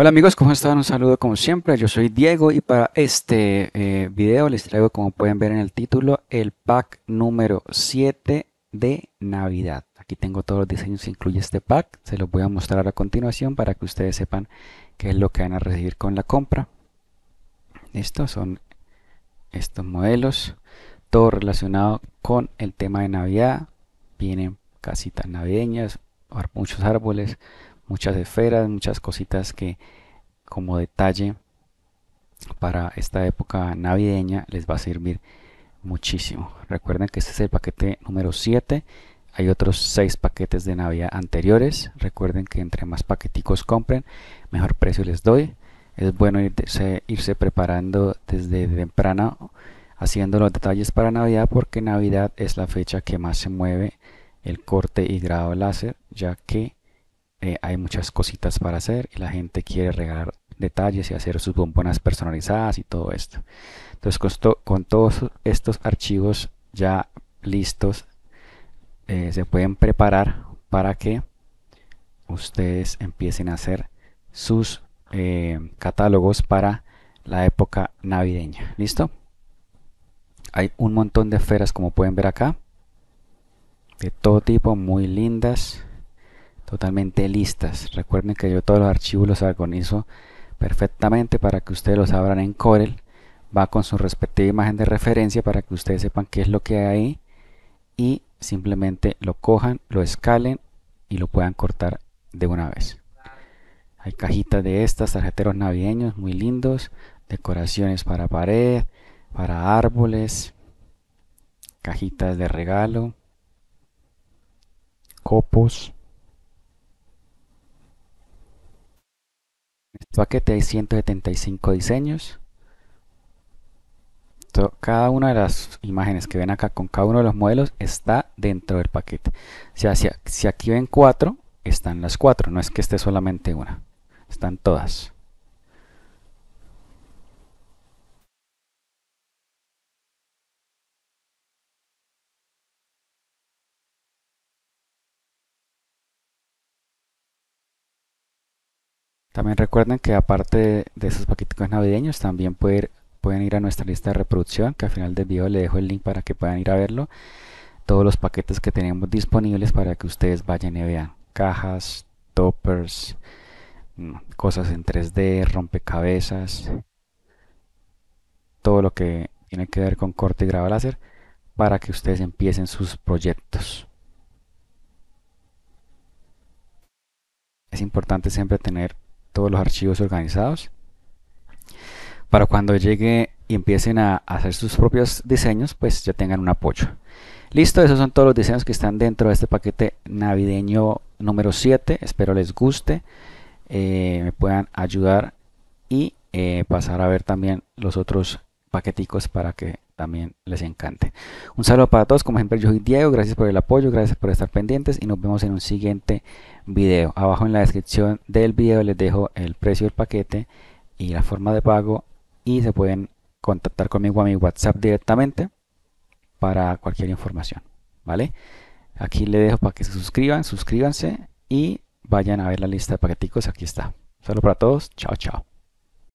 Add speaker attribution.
Speaker 1: Hola amigos, ¿cómo están? Un saludo como siempre, yo soy Diego y para este eh, video les traigo como pueden ver en el título el pack número 7 de Navidad. Aquí tengo todos los diseños que incluye este pack, se los voy a mostrar a continuación para que ustedes sepan qué es lo que van a recibir con la compra. Estos son estos modelos, todo relacionado con el tema de Navidad, vienen casitas navideñas, muchos árboles, muchas esferas, muchas cositas que como detalle para esta época navideña les va a servir muchísimo. Recuerden que este es el paquete número 7. Hay otros 6 paquetes de Navidad anteriores. Recuerden que entre más paqueticos compren, mejor precio les doy. Es bueno irse, preparando desde temprano, haciendo los detalles para Navidad, porque Navidad es la fecha que más se mueve el corte y grado láser, ya que eh, hay muchas cositas para hacer y la gente quiere regalar detalles y hacer sus bombonas personalizadas y todo esto. Entonces con, todos estos archivos ya listos eh, se pueden preparar para que ustedes empiecen a hacer sus eh, catálogos para la época navideña. ¿Listo? Hay un montón de esferas como pueden ver acá. De todo tipo, muy lindas totalmente listas. Recuerden que yo todos los archivos los agonizo perfectamente para que ustedes los abran en Corel. Va con su respectiva imagen de referencia para que ustedes sepan qué es lo que hay ahí y simplemente lo cojan, lo escalen y lo puedan cortar de una vez. Hay cajitas de estas, tarjeteros navideños muy lindos, decoraciones para pared, para árboles, cajitas de regalo, copos. paquete hay 175 diseños. Cada una de las imágenes que ven acá con cada uno de los modelos está dentro del paquete. si aquí ven cuatro, están las cuatro, no es que esté solamente una, están todas. También recuerden que aparte de esos paquetitos navideños, también pueden ir a nuestra lista de reproducción, que al final del video les dejo el link para que puedan ir a verlo. Todos los paquetes que tenemos disponibles para que ustedes vayan y vean. Cajas, toppers, mm, cosas en 3D, rompecabezas, todo lo que tiene que ver con corte y graba láser para que ustedes empiecen sus proyectos. Es importante siempre tener todos los archivos organizados. Para cuando llegue y empiecen a hacer sus propios diseños, pues ya tengan un apoyo. Listo, esos son todos los diseños que están dentro de este paquete navideño número 7. Espero les guste, eh, me puedan ayudar y eh, pasar a ver también los otros paqueticos para que también les encante. Un saludo para todos, como siempre yo soy Diego, gracias por el apoyo, gracias por estar pendientes y nos vemos en un siguiente video. Abajo en la descripción del video les dejo el precio del paquete y la forma de pago y se pueden contactar conmigo a mi WhatsApp directamente para cualquier información, ¿vale? Aquí les dejo para que se suscriban, suscríbanse y vayan a ver la lista de paqueticos, aquí está. Un saludo para todos, chao chao.